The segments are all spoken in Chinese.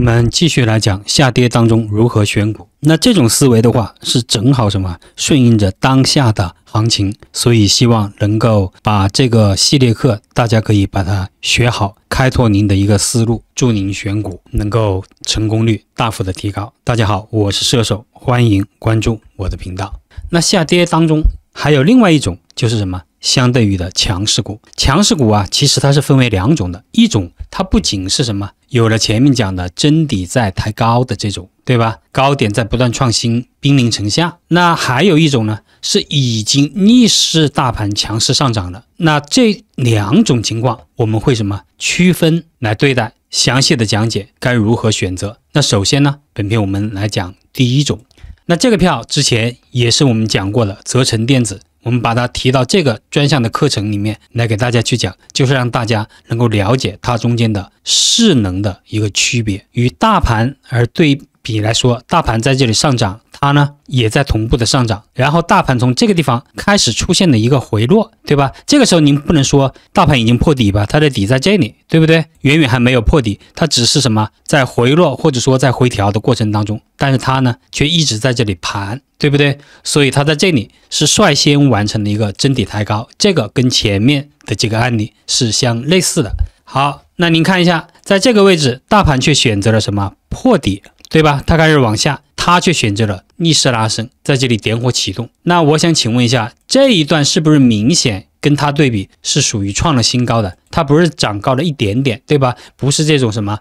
我们继续来讲下跌当中如何选股。那这种思维的话，是正好什么？顺应着当下的行情，所以希望能够把这个系列课，大家可以把它学好，开拓您的一个思路，祝您选股能够成功率大幅的提高。大家好，我是射手，欢迎关注我的频道。那下跌当中还有另外一种就是什么？相对于的强势股，强势股啊，其实它是分为两种的，一种。它不仅是什么有了前面讲的真底在抬高的这种，对吧？高点在不断创新，兵临城下。那还有一种呢，是已经逆势大盘强势上涨了。那这两种情况，我们会什么区分来对待？详细的讲解该如何选择？那首先呢，本片我们来讲第一种。那这个票之前也是我们讲过的，泽成电子。我们把它提到这个专项的课程里面来给大家去讲，就是让大家能够了解它中间的势能的一个区别。与大盘而对比来说，大盘在这里上涨。它呢也在同步的上涨，然后大盘从这个地方开始出现了一个回落，对吧？这个时候您不能说大盘已经破底吧，它的底在这里，对不对？远远还没有破底，它只是什么在回落或者说在回调的过程当中，但是它呢却一直在这里盘，对不对？所以它在这里是率先完成了一个真底抬高，这个跟前面的几个案例是相类似的。好，那您看一下，在这个位置大盘却选择了什么破底，对吧？它开始往下。他却选择了逆势拉升，在这里点火启动。那我想请问一下，这一段是不是明显跟它对比是属于创了新高的？它不是涨高了一点点，对吧？不是这种什么。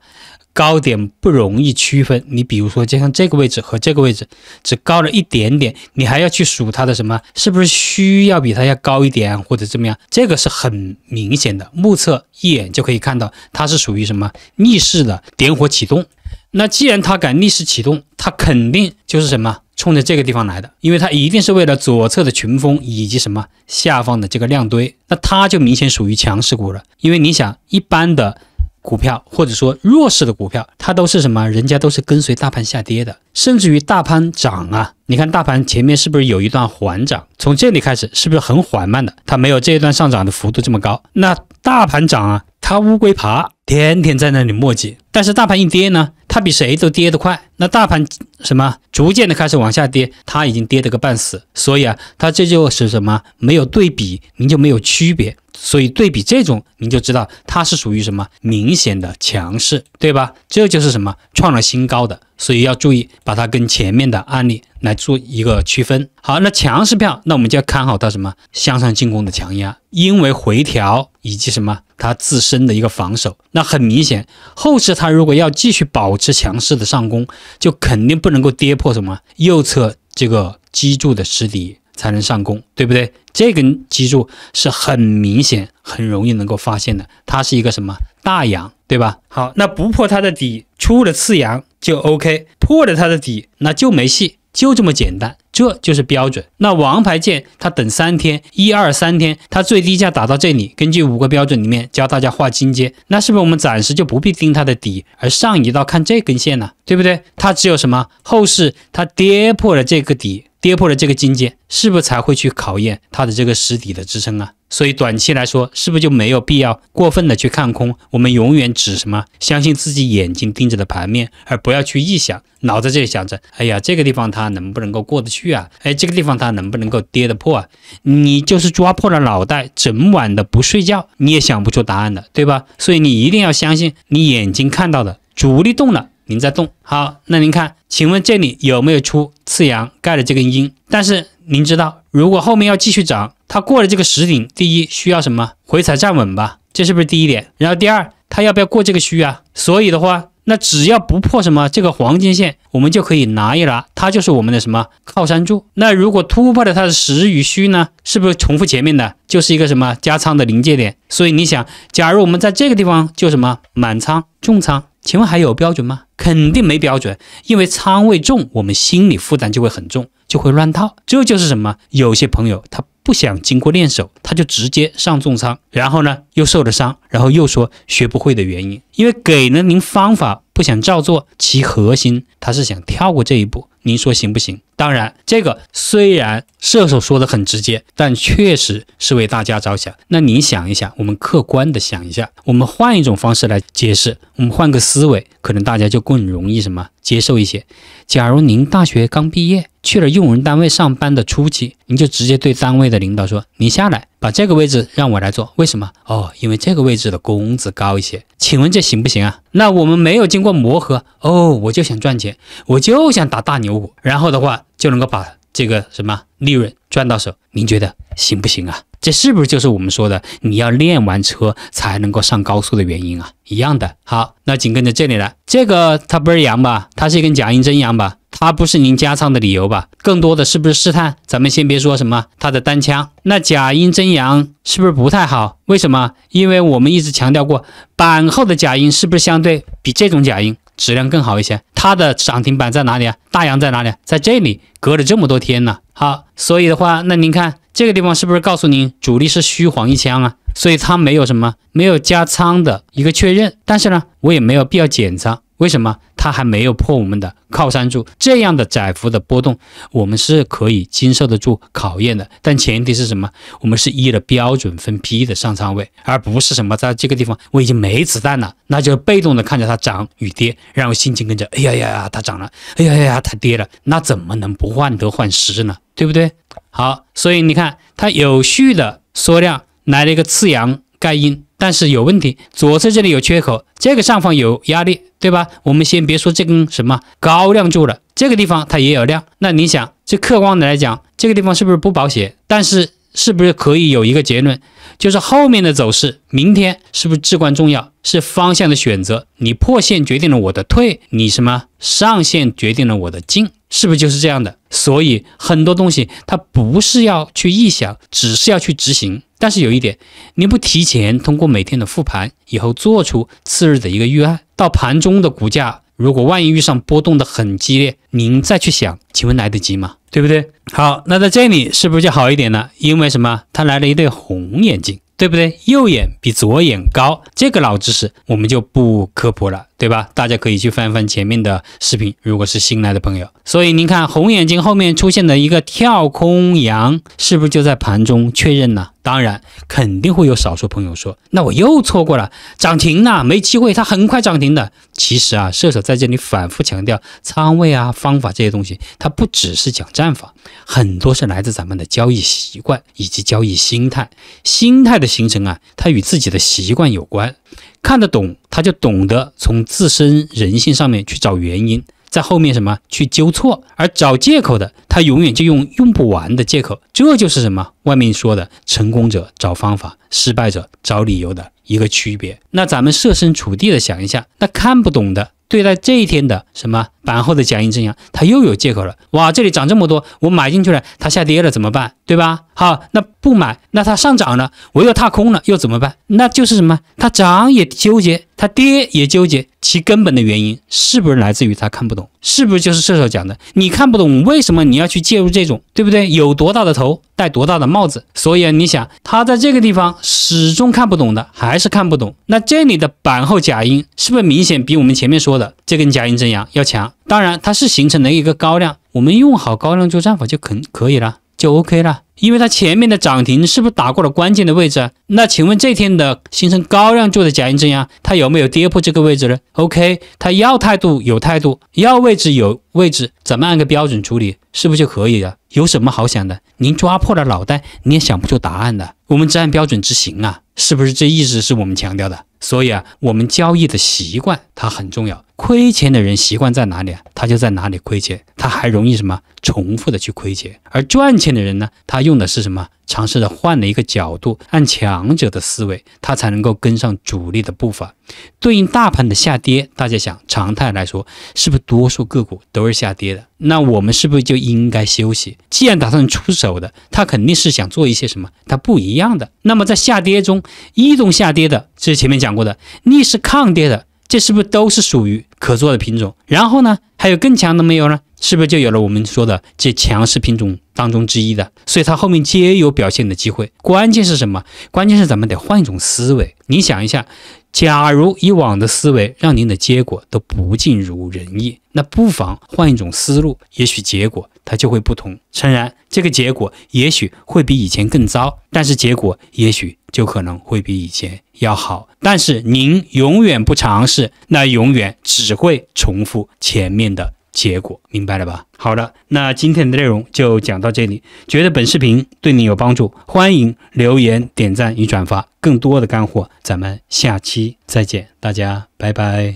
高点不容易区分，你比如说，就像这个位置和这个位置只高了一点点，你还要去数它的什么？是不是需要比它要高一点，或者怎么样？这个是很明显的，目测一眼就可以看到它是属于什么逆势的点火启动。那既然它敢逆势启动，它肯定就是什么冲着这个地方来的，因为它一定是为了左侧的群峰以及什么下方的这个量堆。那它就明显属于强势股了，因为你想一般的。股票或者说弱势的股票，它都是什么？人家都是跟随大盘下跌的，甚至于大盘涨啊，你看大盘前面是不是有一段缓涨？从这里开始是不是很缓慢的？它没有这一段上涨的幅度这么高。那大盘涨啊，它乌龟爬，天天在那里磨叽。但是大盘一跌呢，它比谁都跌得快。那大盘什么逐渐的开始往下跌，它已经跌得个半死。所以啊，它这就是什么？没有对比，您就没有区别。所以对比这种，你就知道它是属于什么明显的强势，对吧？这就是什么创了新高的，所以要注意把它跟前面的案例来做一个区分。好，那强势票，那我们就要看好它什么向上进攻的强压，因为回调以及什么它自身的一个防守，那很明显，后市它如果要继续保持强势的上攻，就肯定不能够跌破什么右侧这个基柱的实体。才能上攻，对不对？这根脊柱是很明显、很容易能够发现的，它是一个什么大阳，对吧？好，那不破它的底，出了次阳就 OK，破了它的底那就没戏，就这么简单，这就是标准。那王牌剑它等三天，一二三天，它最低价打到这里，根据五个标准里面教大家画金阶，那是不是我们暂时就不必盯它的底，而上移到看这根线呢？对不对？它只有什么后市它跌破了这个底。跌破了这个金尖，是不是才会去考验它的这个实体的支撑啊？所以短期来说，是不是就没有必要过分的去看空？我们永远只什么？相信自己眼睛盯着的盘面，而不要去臆想，脑子这里想着，哎呀，这个地方它能不能够过得去啊？哎，这个地方它能不能够跌得破啊？你就是抓破了脑袋，整晚的不睡觉，你也想不出答案的，对吧？所以你一定要相信你眼睛看到的，主力动了，您在动。好，那您看，请问这里有没有出？四阳盖了这根阴，但是您知道，如果后面要继续涨，它过了这个实顶，第一需要什么回踩站稳吧？这是不是第一点？然后第二，它要不要过这个虚啊？所以的话，那只要不破什么这个黄金线，我们就可以拿一拿，它就是我们的什么靠山柱。那如果突破了它的实与虚呢？是不是重复前面的，就是一个什么加仓的临界点？所以你想，假如我们在这个地方就什么满仓重仓，请问还有标准吗？肯定没标准，因为仓位重，我们心理负担就会很重，就会乱套。这就是什么？有些朋友他不想经过练手，他就直接上重仓，然后呢又受了伤，然后又说学不会的原因，因为给了您方法不想照做，其核心他是想跳过这一步。您说行不行？当然，这个虽然射手说的很直接，但确实是为大家着想。那您想一想，我们客观的想一下，我们换一种方式来解释，我们换个思维，可能大家就更容易什么接受一些。假如您大学刚毕业，去了用人单位上班的初期，您就直接对单位的领导说：“你下来把这个位置让我来做，为什么？哦，因为这个位置的工资高一些。请问这行不行啊？那我们没有经过磨合，哦，我就想赚钱，我就想打大牛。”牛股，然后的话就能够把这个什么利润赚到手，您觉得行不行啊？这是不是就是我们说的你要练完车才能够上高速的原因啊？一样的。好，那紧跟着这里了，这个它不是阳吧？它是一根假阴真阳吧？它不是您加仓的理由吧？更多的是不是试探？咱们先别说什么它的单枪，那假阴真阳是不是不太好？为什么？因为我们一直强调过，板后的假阴是不是相对比这种假阴质量更好一些？它的涨停板在哪里啊？大阳在哪里？在这里，隔了这么多天呢。好，所以的话，那您看这个地方是不是告诉您主力是虚晃一枪啊？所以它没有什么没有加仓的一个确认，但是呢，我也没有必要减仓。为什么它还没有破我们的靠山柱？这样的窄幅的波动，我们是可以经受得住考验的。但前提是什么？我们是一的标准分批的上仓位，而不是什么在这个地方我已经没子弹了，那就被动的看着它涨与跌，然后心情跟着哎呀呀呀它涨了，哎呀呀呀它跌了，那怎么能不患得患失呢？对不对？好，所以你看它有序的缩量来了一个次阳盖阴，但是有问题，左侧这里有缺口，这个上方有压力。对吧？我们先别说这根什么高量柱了，这个地方它也有量。那你想，这客观的来讲，这个地方是不是不保险？但是是不是可以有一个结论，就是后面的走势，明天是不是至关重要？是方向的选择，你破线决定了我的退，你什么上线决定了我的进，是不是就是这样的？所以很多东西它不是要去臆想，只是要去执行。但是有一点，你不提前通过每天的复盘以后，做出次日的一个预案。到盘中的股价，如果万一遇上波动的很激烈，您再去想，请问来得及吗？对不对？好，那在这里是不是就好一点了？因为什么？它来了一对红眼睛，对不对？右眼比左眼高，这个老知识我们就不科普了。对吧？大家可以去翻翻前面的视频。如果是新来的朋友，所以您看红眼睛后面出现的一个跳空阳，是不是就在盘中确认呢？当然，肯定会有少数朋友说：“那我又错过了涨停呐，没机会。”它很快涨停的。其实啊，射手在这里反复强调仓位啊、方法这些东西，它不只是讲战法，很多是来自咱们的交易习惯以及交易心态。心态的形成啊，它与自己的习惯有关，看得懂。他就懂得从自身人性上面去找原因，在后面什么去纠错，而找借口的，他永远就用用不完的借口。这就是什么？外面说的成功者找方法，失败者找理由的一个区别。那咱们设身处地的想一下，那看不懂的对待这一天的什么？板后的假阴真阳，他又有借口了。哇，这里涨这么多，我买进去了，它下跌了怎么办？对吧？好，那不买，那它上涨了，我又踏空了，又怎么办？那就是什么？它涨也纠结，它跌也纠结。其根本的原因是不是来自于他看不懂？是不是就是射手讲的？你看不懂，为什么你要去介入这种？对不对？有多大的头戴多大的帽子。所以啊，你想他在这个地方始终看不懂的，还是看不懂。那这里的板后假阴是不是明显比我们前面说的这根假阴真阳要强？当然，它是形成了一个高量，我们用好高量做战法就肯可以了，就 OK 了。因为它前面的涨停是不是打过了关键的位置？那请问这天的形成高量做的假阴针啊，它有没有跌破这个位置呢？OK，它要态度有态度，要位置有位置，怎么按个标准处理，是不是就可以了？有什么好想的？您抓破了脑袋你也想不出答案的。我们只按标准执行啊，是不是这意思是我们强调的？所以啊，我们交易的习惯它很重要。亏钱的人习惯在哪里啊？他就在哪里亏钱，他还容易什么重复的去亏钱。而赚钱的人呢，他用的是什么？尝试着换了一个角度，按强者的思维，他才能够跟上主力的步伐。对应大盘的下跌，大家想，常态来说，是不是多数个股都是下跌的？那我们是不是就应该休息？既然打算出手的，他肯定是想做一些什么？他不一样的。那么在下跌中，异动下跌的，这是前面讲过的，逆势抗跌的。这是不是都是属于可做的品种？然后呢，还有更强的没有呢？是不是就有了我们说的这强势品种当中之一的？所以它后面皆有表现的机会。关键是什么？关键是咱们得换一种思维。你想一下，假如以往的思维让您的结果都不尽如人意，那不妨换一种思路，也许结果它就会不同。诚然，这个结果也许会比以前更糟，但是结果也许。就可能会比以前要好，但是您永远不尝试，那永远只会重复前面的结果，明白了吧？好了，那今天的内容就讲到这里，觉得本视频对你有帮助，欢迎留言、点赞与转发。更多的干货，咱们下期再见，大家拜拜。